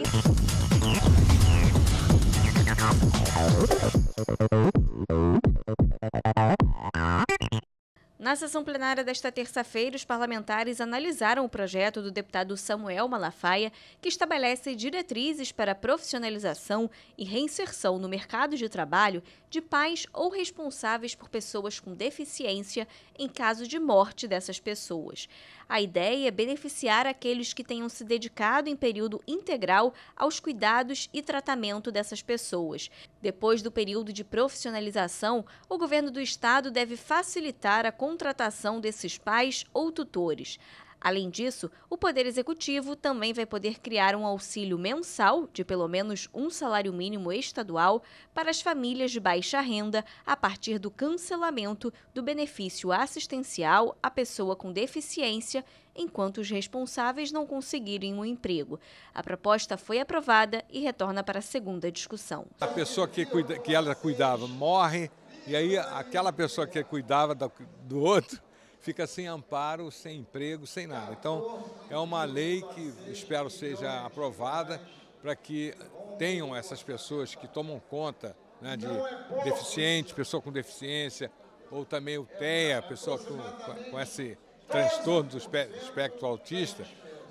Thank you. Na sessão plenária desta terça-feira, os parlamentares analisaram o projeto do deputado Samuel Malafaia, que estabelece diretrizes para profissionalização e reinserção no mercado de trabalho de pais ou responsáveis por pessoas com deficiência em caso de morte dessas pessoas. A ideia é beneficiar aqueles que tenham se dedicado em período integral aos cuidados e tratamento dessas pessoas. Depois do período de profissionalização, o governo do estado deve facilitar a contratação desses pais ou tutores. Além disso, o Poder Executivo também vai poder criar um auxílio mensal de pelo menos um salário mínimo estadual para as famílias de baixa renda a partir do cancelamento do benefício assistencial à pessoa com deficiência enquanto os responsáveis não conseguirem um emprego. A proposta foi aprovada e retorna para a segunda discussão. A pessoa que, cuida, que ela cuidava morre, e aí aquela pessoa que cuidava do outro fica sem amparo, sem emprego, sem nada. Então, é uma lei que espero seja aprovada para que tenham essas pessoas que tomam conta né, de deficientes, pessoa com deficiência, ou também o TEA, pessoa com, com esse transtorno do espectro autista,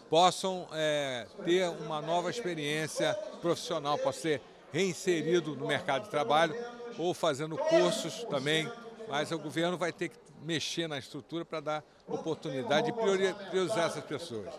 possam é, ter uma nova experiência profissional, possam ser reinseridos no mercado de trabalho ou fazendo cursos também mas o governo vai ter que mexer na estrutura para dar oportunidade de priorizar essas pessoas.